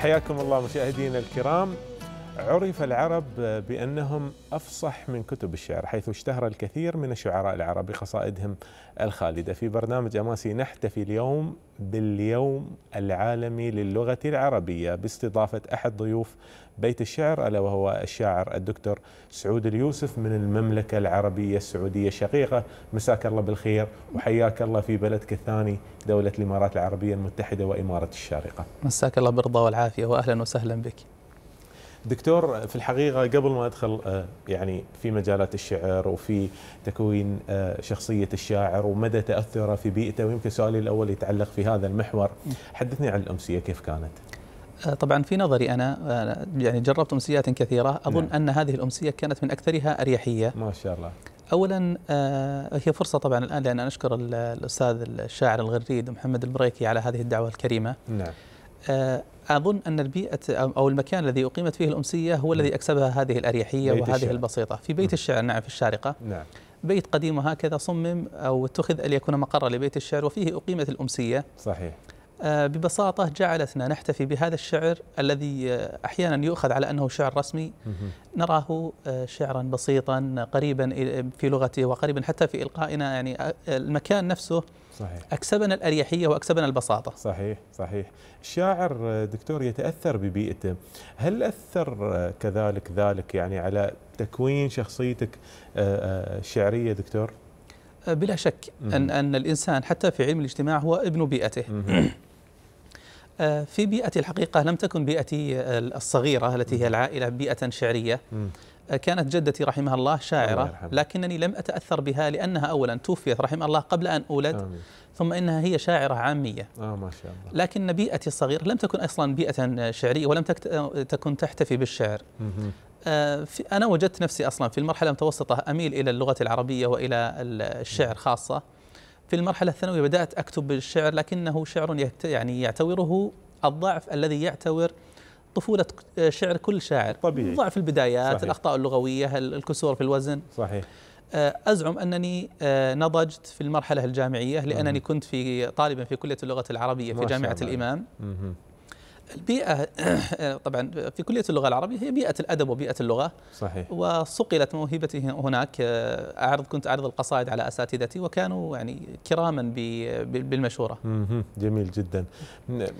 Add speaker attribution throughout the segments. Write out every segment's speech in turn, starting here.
Speaker 1: حياكم الله مشاهدينا الكرام عرف العرب بأنهم أفصح من كتب الشعر حيث اشتهر الكثير من الشعراء العرب بقصائدهم الخالدة في برنامج أماسي نحتفي اليوم باليوم العالمي للغة العربية باستضافة أحد ضيوف بيت الشعر ألا وهو الشاعر الدكتور سعود اليوسف من المملكة العربية السعودية الشقيقة مساك الله بالخير وحياك الله في بلدك الثاني دولة الإمارات العربية المتحدة وإمارة الشارقة
Speaker 2: مساك الله بالرضا والعافية وأهلا وسهلا بك
Speaker 1: دكتور في الحقيقة قبل ما أدخل آه، يعني في مجالات الشعر وفي تكوين آه، شخصية الشاعر ومدى تأثره في بيئته ويمكن سؤالي الأول يتعلق في هذا المحور حدثني عن الأمسية كيف كانت؟
Speaker 2: آه، طبعا في نظري انا يعني جربت امسيات كثيره اظن نعم. ان هذه الامسيه كانت من اكثرها اريحيه ما شاء الله اولا هي فرصه طبعا الان لان اشكر الاستاذ الشاعر الغريد محمد البريكي على هذه الدعوه الكريمه نعم آه، أظن أن البيئة أو المكان الذي أقيمت فيه الأمسية هو نعم. الذي أكسبها هذه الأريحية وهذه الشعر. البسيطة في بيت نعم. الشعر نعم في الشارقة نعم. بيت قديم وهكذا صمم أو اتخذ ليكون مقرا لبيت الشعر وفيه أقيمت الأمسية صحيح آه، ببساطة جعلتنا نحتفي بهذا الشعر الذي آه، أحيانا يؤخذ على أنه شعر رسمي نراه آه، شعرا بسيطا قريبا في لغته وقريبا حتى في إلقائنا يعني المكان نفسه صحيح. أكسبنا الأريحية وأكسبنا البساطة صحيح
Speaker 1: صحيح الشاعر دكتور يتأثر ببيئته هل أثر كذلك ذلك يعني على تكوين شخصيتك الشعرية دكتور؟
Speaker 2: بلا شك أن, أن الإنسان حتى في علم الاجتماع هو ابن بيئته آه، في بيئتي الحقيقة لم تكن بيئتي آه، الصغيرة التي هي العائلة بيئة شعرية آه، كانت جدتي رحمها الله شاعرة لكنني لم أتأثر بها لأنها أولا توفيت رحمها الله قبل أن أولد ثم إنها هي شاعرة عامية آه ما شاء الله لكن بيئتي الصغيرة لم تكن أصلا بيئة شعرية ولم تكن تحتفي بالشعر أنا وجدت نفسي أصلا في المرحلة المتوسطة أميل إلى اللغة العربية وإلى الشعر خاصة في المرحلة الثانوية بدأت أكتب بالشعر لكنه شعر يعني يعتوره الضعف الذي يعتور طفولة شعر كل شاعر طبيعي ضعف البدايات صحيح. الأخطاء اللغوية الكسور في الوزن صحيح آه، أزعم أنني آه، نضجت في المرحلة الجامعية لأنني كنت في طالبا في كلية اللغة العربية في جامعة الإمام مه. البيئة طبعا في كلية اللغة العربية هي بيئة الأدب وبيئة اللغة صحيح وصقلت موهبتي هناك أعرض كنت أعرض القصائد على أساتذتي وكانوا يعني كراما بالمشورة
Speaker 1: جميل جدا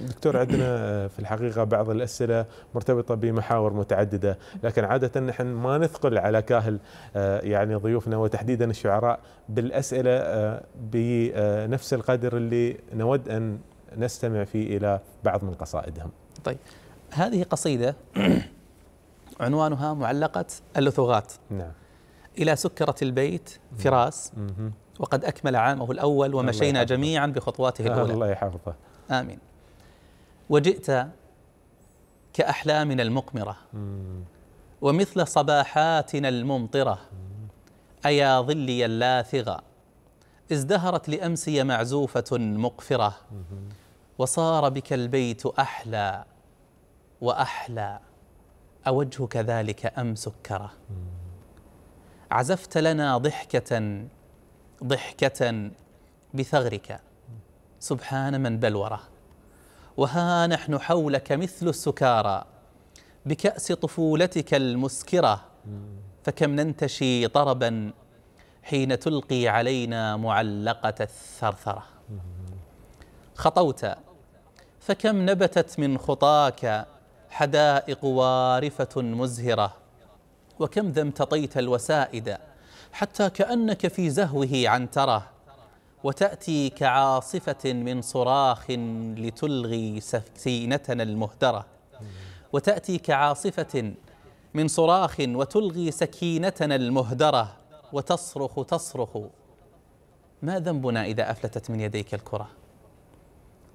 Speaker 1: دكتور عندنا في الحقيقة بعض الأسئلة مرتبطة بمحاور متعددة لكن عادة نحن ما نثقل على كاهل آه، يعني ضيوفنا وتحديدا الشعراء بالأسئلة آه، بنفس القدر اللي نود أن نستمع فيه إلى بعض من قصائدهم طيب هذه قصيدة
Speaker 2: عنوانها معلقة اللثغات نعم إلى سكرة البيت فراس وقد أكمل عامه الأول ومشينا جميعا بخطواته الأولى الله يحفظه آمين وجئت كأحلامنا المقمرة ومثل صباحاتنا الممطرة أيا ظلي اللاثغة ازدهرت لأمسي معزوفة مقفرة وصار بك البيت أحلى وأحلى أوجهك ذلك أم سكره عزفت لنا ضحكة ضحكة بثغرك سبحان من بلوره وها نحن حولك مثل السكارى بكأس طفولتك المسكرة فكم ننتشي طربا حين تلقي علينا معلقة الثرثرة خطوت فكم نبتت من خطاك حدائق وارفة مزهرة وكم ذا امتطيت الوسائد حتى كأنك في زهوه عنترة وتأتي كعاصفة من صراخ لتلغي سكينتنا المهدرة وتأتي كعاصفة من صراخ وتلغي سكينتنا المهدرة وتصرخ تصرخ ما ذنبنا إذا أفلتت من يديك الكرة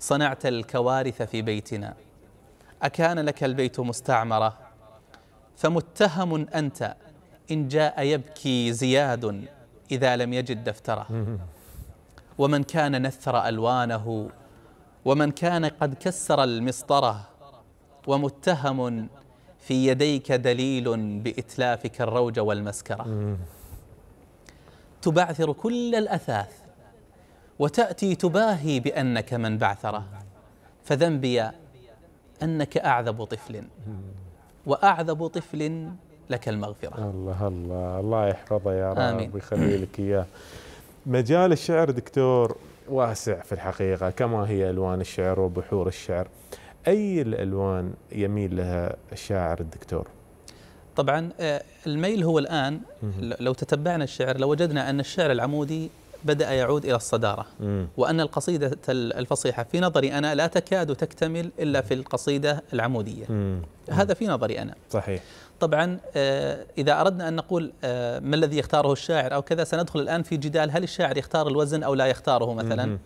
Speaker 2: صنعت الكوارث في بيتنا أكان لك البيت مستعمرة فمتهم أنت إن جاء يبكي زياد إذا لم يجد دفتره ومن كان نثر ألوانه ومن كان قد كسر المسطرة ومتهم في يديك دليل بإتلافك الروج والمسكرة تبعثر كل الأثاث وتأتي تباهي بأنك من بعثره فذنبي أنك أعذب طفل وأعذب طفل لك المغفرة الله الله الله يحفظه يا رب
Speaker 1: ويخلي لك إياه مجال الشعر دكتور واسع في الحقيقة كما هي ألوان الشعر وبحور الشعر أي الألوان يميل لها الشاعر الدكتور؟
Speaker 2: طبعا آه، الميل هو الآن لو تتبعنا الشعر لوجدنا لو أن الشعر العمودي بدأ يعود إلى الصدارة مم. وأن القصيدة الفصيحة في نظري أنا لا تكاد تكتمل إلا في القصيدة العمودية مم. هذا في نظري أنا صحيح طبعا آه، إذا أردنا أن نقول آه، ما الذي يختاره الشاعر أو كذا سندخل الآن في جدال هل الشاعر يختار الوزن أو لا يختاره مثلا مم.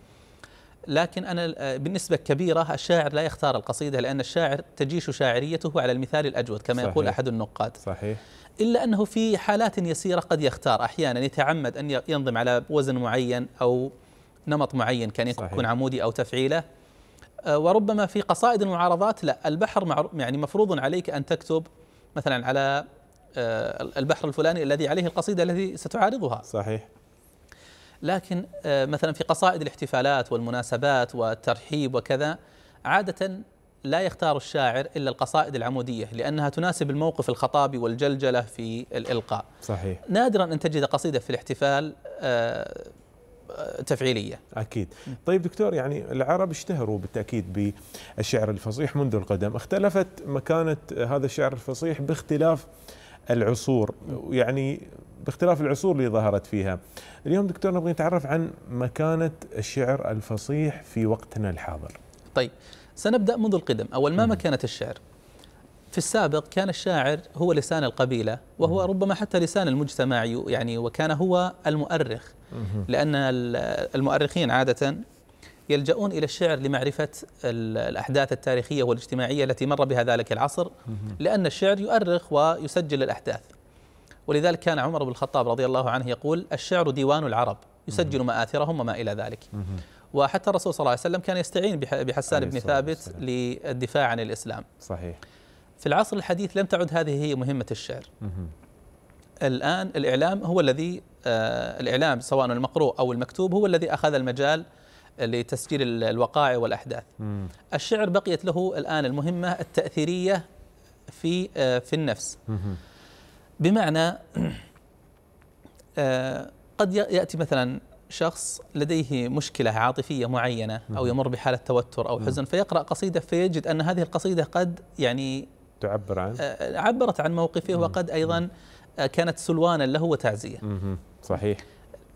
Speaker 2: لكن أنا آه، بالنسبة كبيرة الشاعر لا يختار القصيدة لأن الشاعر تجيش شاعريته على المثال الأجود كما صحيح يقول أحد النقاد صحيح إلا أنه في حالات يسيرة قد يختار أحيانا يتعمد أن ينظم على وزن معين أو نمط معين كان يكون صحيح. عمودي أو تفعيله آه، وربما في قصائد المعارضات لا البحر يعني مفروض عليك أن تكتب مثلا على آه، البحر الفلاني الذي عليه القصيدة التي ستعارضها صحيح لكن آه، مثلا في قصائد الاحتفالات والمناسبات والترحيب وكذا عادة لا يختار الشاعر إلا القصائد العمودية لأنها تناسب الموقف الخطابي والجلجلة في الإلقاء صحيح نادرا أن تجد قصيدة في الاحتفال آه، تفعيليه. اكيد. طيب دكتور يعني
Speaker 1: العرب اشتهروا بالتاكيد بالشعر الفصيح منذ القدم، اختلفت مكانه هذا الشعر الفصيح باختلاف العصور، يعني باختلاف العصور اللي ظهرت فيها اليوم دكتور نبغى نتعرف عن مكانة الشعر الفصيح في
Speaker 2: وقتنا الحاضر طيب سنبدأ منذ القدم أول ما مكانة الشعر في السابق كان الشاعر هو لسان القبيلة وهو ربما حتى لسان المجتمع يعني وكان هو المؤرخ لأن المؤرخين عادة يلجؤون إلى الشعر لمعرفة الأحداث التاريخية والاجتماعية التي مر بها ذلك العصر لأن الشعر يؤرخ ويسجل الأحداث ولذلك كان عمر بن الخطاب رضي الله عنه يقول الشعر ديوان العرب يسجل مآثرهم وما إلى ذلك وحتى الرسول صلى الله عليه وسلم كان يستعين بحسان بن ثابت للدفاع عن الإسلام صحيح في العصر الحديث لم تعد هذه هي مهمة الشعر الآن الإعلام هو الذي آه، الإعلام سواء المقروء أو المكتوب هو الذي أخذ المجال لتسجيل الوقائع والأحداث مم. الشعر بقيت له الآن المهمة التأثيرية في آه، في النفس مم. بمعنى آه، قد يأتي مثلا شخص لديه مشكلة عاطفية معينة أو يمر بحالة توتر أو حزن فيقرأ قصيدة فيجد أن هذه القصيدة قد يعني تعبر عن آه، عبرت عن موقفه وقد أيضا آه، كانت سلوانا له وتعزية صحيح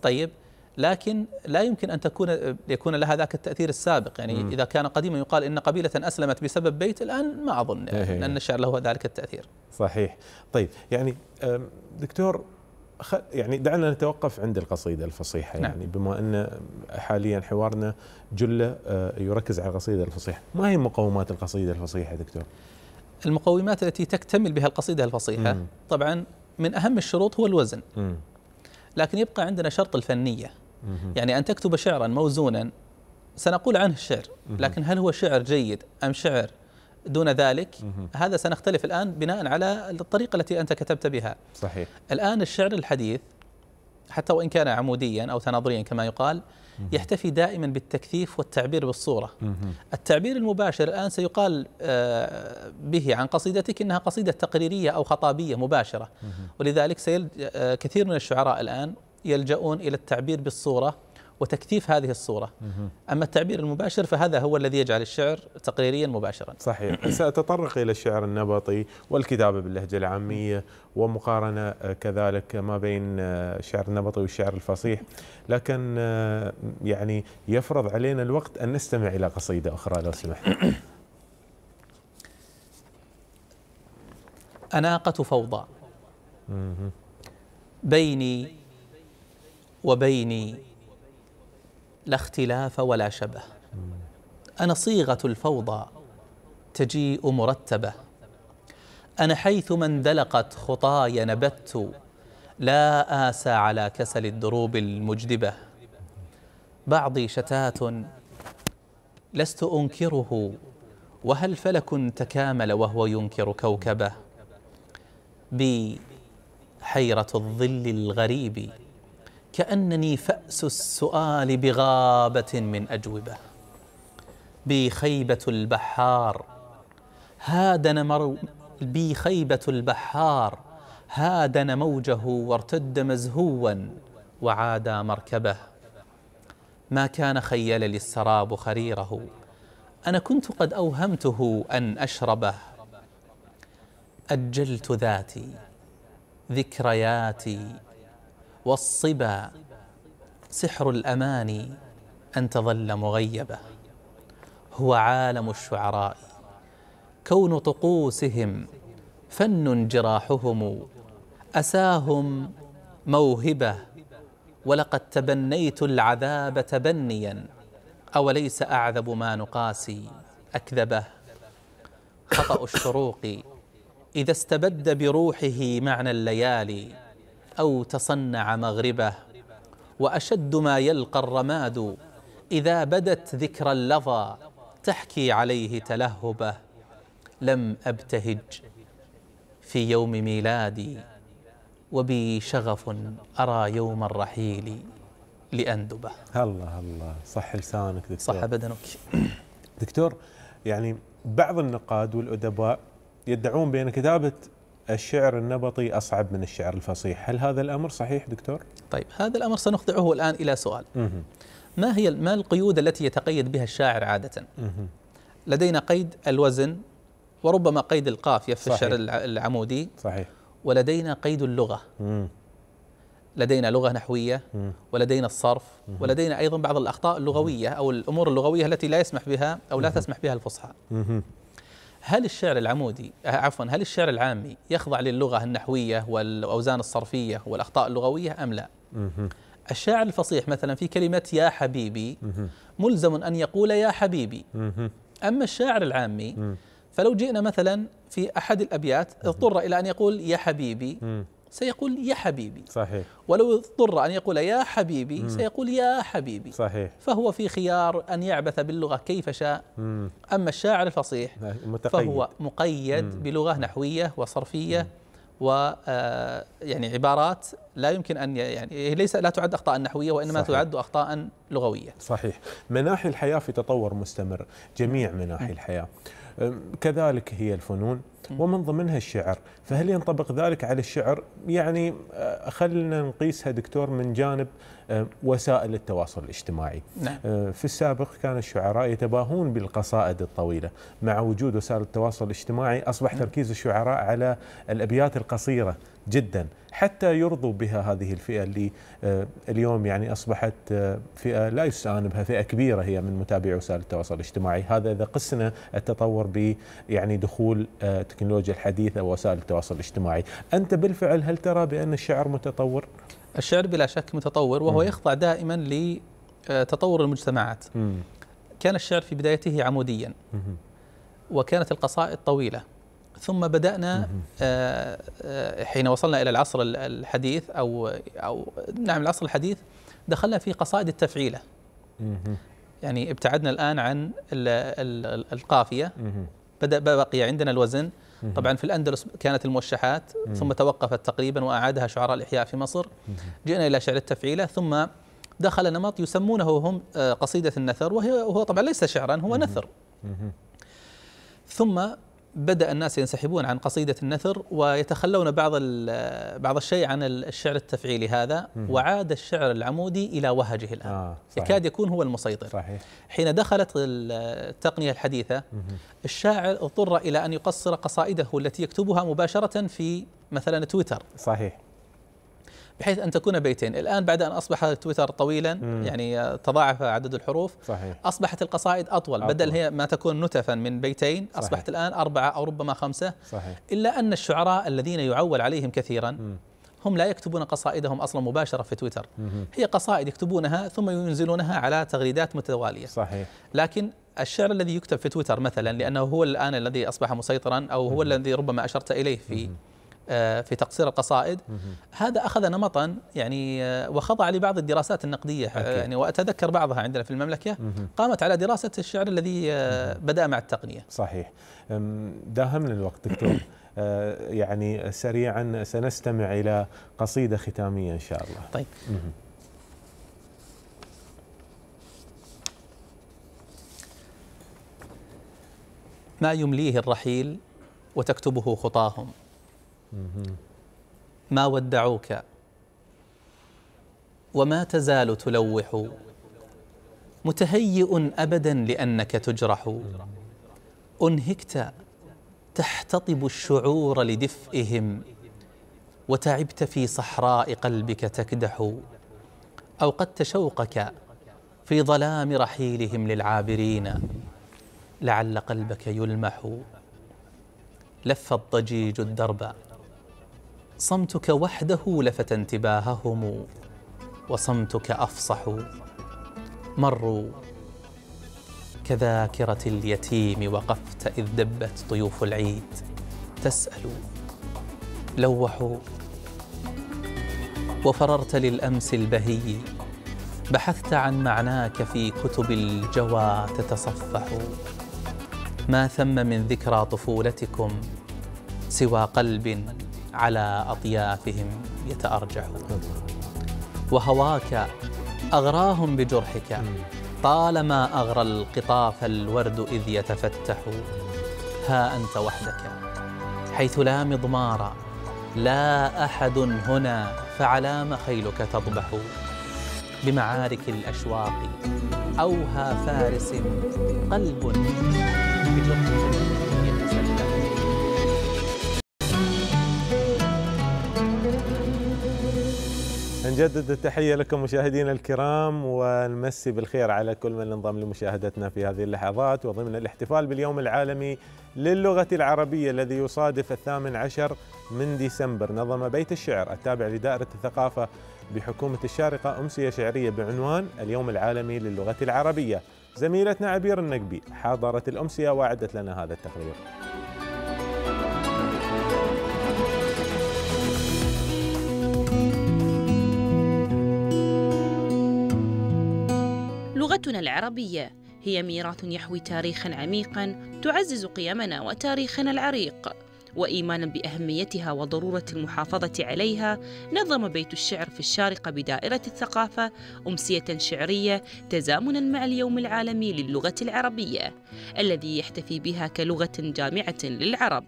Speaker 2: طيب لكن لا يمكن ان تكون يكون لها ذاك التاثير السابق يعني اذا كان قديما يقال ان قبيله اسلمت بسبب بيت الان ما اظن يعني ان الشعر له ذلك التاثير.
Speaker 1: صحيح. طيب يعني دكتور يعني دعنا نتوقف عند القصيدة الفصيحة نعم. يعني بما أن حاليا حوارنا جلة أه، يركز على
Speaker 2: القصيدة الفصيحة ما هي مقومات القصيدة الفصيحة دكتور؟ المقومات التي تكتمل بها القصيدة الفصيحة طبعا من أهم الشروط هو الوزن لكن يبقى عندنا شرط الفنية يعني أن تكتب شعرا موزونا سنقول عنه الشعر لكن هل هو شعر جيد أم شعر دون ذلك هذا سنختلف الآن بناء على الطريقة التي أنت كتبت بها صحيح الآن الشعر الحديث حتى وإن كان عموديا أو تناظريا كما يقال يحتفي دائما بالتكثيف والتعبير بالصورة التعبير المباشر الآن سيقال آه، به عن قصيدتك إنها قصيدة تقريرية أو خطابية مباشرة ولذلك آه، كثير من الشعراء الآن يلجؤون إلى التعبير بالصورة وتكثيف هذه الصورة أما التعبير المباشر فهذا هو الذي يجعل الشعر تقريريا مباشرا صحيح
Speaker 1: سأتطرق إلى الشعر النبطي والكتابة باللهجة العامية ومقارنة آه، كذلك ما بين آه، الشعر النبطي والشعر الفصيح لكن آه، يعني يفرض علينا الوقت أن نستمع إلى قصيدة أخرى لو سمحت
Speaker 2: أناقة فوضى بيني وبيني لا اختلاف ولا شبه أنا صيغة الفوضى تجيء مرتبة أنا حيثما اندلقت خطاي نبت لا آسى على كسل الدروب المجدبة بعضي شتات لست أنكره وهل فلك تكامل وهو ينكر كوكبه بي حيرة الظل الغريب كأنني فأس السؤال بغابة من أجوبة بي خيبة البحار هادن مرو بي خيبة البحار هادن موجه وارتد مزهوا وعادى مركبه ما كان خيل لي السراب خريره أنا كنت قد أوهمته أن أشربه أجلت ذاتي ذكرياتي والصبا سحر الأماني أن تظل مغيبة هو عالم الشعراء كون طقوسهم فن جراحهم أساهم موهبة ولقد تبنيت العذاب تبنيا أوليس أعذب ما نقاسي أكذبه خطأ الشروق إذا استبد بروحه معنى الليالي أو تصنع مغربه وأشد ما يلقى الرماد إذا بدت ذكرى اللظى تحكي عليه تلهبه لم أبتهج في يوم ميلادي وبي شغف أرى يوم الرحيل لأندبه
Speaker 1: الله الله صح لسانك دكتور صح بدنك دكتور يعني بعض النقاد والأدباء يدعون بأن
Speaker 2: كتابة الشعر النبطي أصعب من الشعر الفصيح هل هذا الأمر صحيح دكتور؟ طيب هذا الأمر سنخضعه الآن إلى سؤال ما هي ما القيود التي يتقيد بها الشاعر عادة؟ لدينا قيد الوزن وربما قيد القافية في صحيح. الشعر العمودي صحيح ولدينا قيد اللغة لدينا لغة نحوية ولدينا الصرف ولدينا أيضا بعض الأخطاء اللغوية أو الأمور اللغوية التي لا يسمح بها أو لا تسمح بها الفصحى هل الشعر العمودي عفوا هل الشعر العامي يخضع للغه النحويه والاوزان الصرفيه والاخطاء اللغويه ام لا؟ الشاعر الفصيح مثلا في كلمه يا حبيبي ملزم ان يقول يا حبيبي اما الشاعر العامي فلو جئنا مثلا في احد الابيات اضطر الى ان يقول يا حبيبي سيقول يا حبيبي صحيح ولو اضطر أن يقول يا حبيبي مم. سيقول يا حبيبي صحيح فهو في خيار أن يعبث باللغة كيف شاء مم. أما الشاعر الفصيح متقيد. فهو مقيد مم. بلغة نحوية وصرفية مم. و آه، يعني عبارات لا يمكن ان يعني ليس لا تعد اخطاء نحويه وانما صحيح. تعد اخطاء لغويه.
Speaker 1: صحيح، مناحي الحياه في تطور مستمر، جميع مناحي الحياه. كذلك هي الفنون ومن ضمنها الشعر فهل ينطبق ذلك على الشعر يعني آه، خلينا نقيسها دكتور من جانب آه، وسائل التواصل الاجتماعي نعم. آه، في السابق كان الشعراء يتباهون بالقصائد الطويلة مع وجود وسائل التواصل الاجتماعي أصبح نعم. تركيز الشعراء على الأبيات القصيرة جدا حتى يرضوا بها هذه الفئة اللي اليوم يعني أصبحت فئة لا يستعان بها فئة كبيرة هي من متابعي وسائل التواصل الاجتماعي هذا إذا قسنا التطور ب يعني دخول التكنولوجيا الحديثه
Speaker 2: ووسائل التواصل الاجتماعي أنت بالفعل هل ترى بأن الشعر متطور؟ الشعر بلا شك متطور وهو مم. يخضع دائما لتطور آه، المجتمعات مم. كان الشعر في بدايته عموديا مم. وكانت القصائد طويلة ثم بدأنا آه، آه، حين وصلنا إلى العصر الحديث أو, أو نعم العصر الحديث دخلنا في قصائد التفعيلة يعني ابتعدنا الآن عن القافية بدأ بقي عندنا الوزن طبعا في الأندلس كانت الموشحات ثم توقفت تقريبا وأعادها شعراء الإحياء في مصر جئنا إلى شعر التفعيلة ثم دخل نمط يسمونه هم آه، قصيدة النثر وهو طبعا ليس شعرا هو نثر ثم بدأ الناس ينسحبون عن قصيدة النثر ويتخلون بعض بعض الشيء عن الشعر التفعيلي هذا وعاد الشعر العمودي إلى وهجه الآن آه يكاد يكون هو المسيطر صحيح حين دخلت التقنية الحديثة الشاعر اضطر إلى أن يقصر قصائده التي يكتبها مباشرة في مثلا تويتر صحيح بحيث ان تكون بيتين الان بعد ان اصبح تويتر طويلا مم. يعني تضاعف عدد الحروف صحيح. اصبحت القصائد اطول, أطول. بدل هي ما تكون نتفا من بيتين صحيح. اصبحت الان اربعه او ربما خمسه صحيح. الا ان الشعراء الذين يعول عليهم كثيرا مم. هم لا يكتبون قصائدهم اصلا مباشره في تويتر مم. هي قصائد يكتبونها ثم ينزلونها على تغريدات متواليه صحيح لكن الشعر الذي يكتب في تويتر مثلا لانه هو الان الذي اصبح مسيطرا او هو مم. الذي ربما اشرت اليه في مم. آه، في تقصير القصائد هذا اخذ نمطا يعني آه، وخضع لبعض الدراسات النقديه آه، يعني واتذكر بعضها عندنا في المملكه قامت على دراسه الشعر الذي بدا مع التقنيه صحيح داهمنا الوقت دكتور
Speaker 1: يعني سريعا سنستمع الى قصيده ختاميه ان شاء الله
Speaker 3: طيب
Speaker 2: ما يمليه الرحيل وتكتبه خطاهم ما ودعوك وما تزال تلوح متهيئ أبدا لأنك تجرح أنهكت تحتطب الشعور لدفئهم وتعبت في صحراء قلبك تكدح أوقدت شوقك في ظلام رحيلهم للعابرين لعل قلبك يلمح لف الضجيج الدرب صمتك وحده لفت انتباههم وصمتك أفصح مروا كذاكرة اليتيم وقفت إذ دبت طيوف العيد تسأل لوحوا وفررت للأمس البهي بحثت عن معناك في كتب الجوى تتصفح ما ثم من ذكرى طفولتكم سوى قلب على أطيافهم يتأرجح وهواك أغراهم بجرحك طالما أغرى القطاف الورد إذ يتفتح ها أنت وحدك حيث لا مضمار لا أحد هنا فعلام خيلك تضبح بمعارك الأشواق أوهى فارس قلب بجرحك
Speaker 1: نجدد التحية لكم مشاهدينا الكرام ونمسي بالخير على كل من انضم لمشاهدتنا في هذه اللحظات وضمن الاحتفال باليوم العالمي للغة العربية الذي يصادف الثامن عشر من ديسمبر نظم بيت الشعر التابع لدائرة الثقافة بحكومة الشارقة أمسية شعرية بعنوان اليوم العالمي للغة العربية زميلتنا عبير النقبي حضرت الأمسية وأعدت لنا هذا التقرير
Speaker 4: لغتنا العربية هي ميراث يحوي تاريخا عميقا تعزز قيمنا وتاريخنا العريق وإيمانا بأهميتها وضرورة المحافظة عليها نظم بيت الشعر في الشارقة بدائرة الثقافة أمسية شعرية تزامنا مع اليوم العالمي للغة العربية الذي يحتفي بها كلغة جامعة للعرب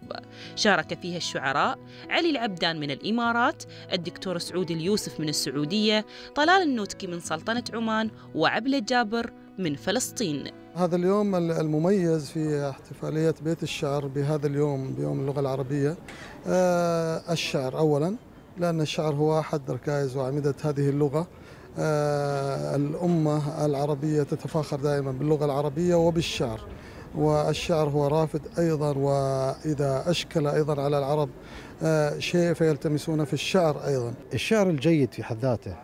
Speaker 4: شارك فيها الشعراء علي العبدان من الإمارات الدكتور سعود اليوسف من السعودية طلال النوتكي من سلطنة عمان وعبلة جابر من فلسطين هذا اليوم
Speaker 2: المميز في احتفالية بيت الشعر بهذا اليوم بيوم اللغة العربية آه، الشعر أولا لأن الشعر هو أحد ركائز وأعمدة هذه اللغة آه، الأمة العربية تتفاخر دائما باللغة العربية وبالشعر والشعر هو رافد أيضا وإذا أشكل أيضا على العرب آه، شيء فيلتمسون في الشعر أيضا الشعر الجيد في حد ذاته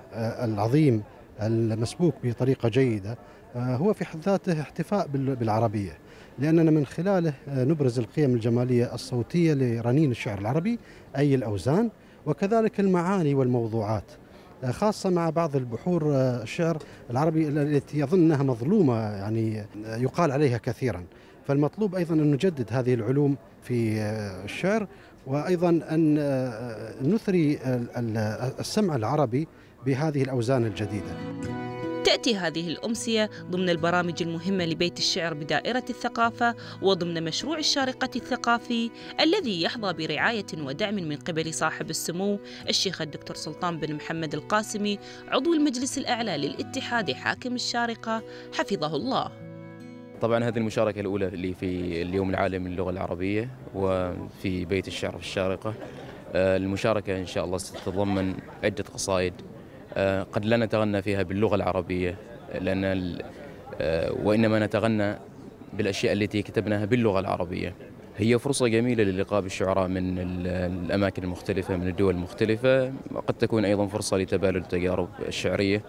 Speaker 3: العظيم المسبوك بطريقة جيدة آه، هو في حد ذاته احتفاء بالعربية
Speaker 2: لأننا من خلاله آه، نبرز القيم الجمالية الصوتية لرنين الشعر العربي أي الأوزان وكذلك المعاني والموضوعات آه، خاصة مع بعض البحور الشعر العربي التي يظن أنها مظلومة يعني يقال عليها
Speaker 4: كثيرا فالمطلوب أيضا أن نجدد هذه العلوم في الشعر وأيضا أن نثري السمع العربي بهذه
Speaker 3: الأوزان الجديدة
Speaker 4: تأتي هذه الأمسية ضمن البرامج المهمة لبيت الشعر بدائرة الثقافة وضمن مشروع الشارقة الثقافي الذي يحظى برعاية ودعم من قبل صاحب السمو الشيخ الدكتور سلطان بن محمد القاسمي عضو المجلس الأعلى للاتحاد حاكم الشارقة حفظه الله
Speaker 2: طبعا هذه المشاركة الأولى اللي في اليوم العالمي للغة العربية وفي بيت الشعر في الشارقة آه، المشاركة إن شاء الله ستتضمن عدة قصائد آه، قد لا نتغنى فيها باللغة العربية لأن آه، وإنما نتغنى بالأشياء التي كتبناها باللغة العربية هي فرصة جميلة للقاء بالشعراء من الأماكن المختلفة من الدول المختلفة وقد تكون أيضا فرصة لتبادل التجارب الشعرية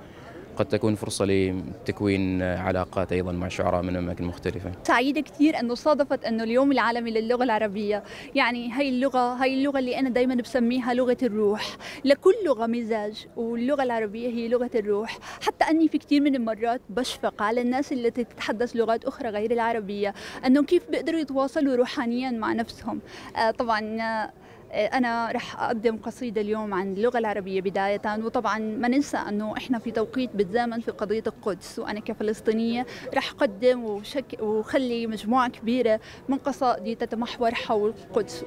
Speaker 2: قد تكون فرصة لتكوين علاقات أيضا مع شعراء من أماكن مختلفة
Speaker 4: سعيدة كثير أنه صادفت أنه اليوم العالمي للغة العربية يعني هاي اللغة هاي اللغة اللي أنا دايما بسميها لغة الروح لكل لغة مزاج واللغة العربية هي لغة الروح حتى أني في كثير من المرات بشفق على الناس التي تتحدث لغات أخرى غير العربية أنه كيف بيقدروا يتواصلوا روحانيا مع نفسهم آه طبعا آه، أنا رح أقدم قصيدة اليوم عن اللغة العربية بداية وطبعا ما ننسى أنه إحنا في توقيت بالزمن في قضية القدس وأنا كفلسطينية رح أقدم وشك وخلي مجموعة كبيرة من قصائدي تتمحور حول القدس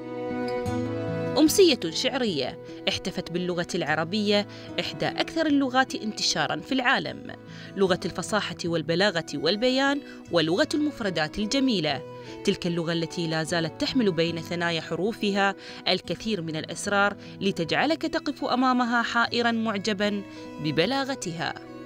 Speaker 4: أمسية شعرية احتفت باللغة العربية إحدى أكثر اللغات انتشاراً في العالم، لغة الفصاحة والبلاغة والبيان ولغة المفردات الجميلة، تلك اللغة التي لا زالت تحمل بين ثنايا حروفها الكثير من الأسرار لتجعلك تقف أمامها حائراً معجباً ببلاغتها.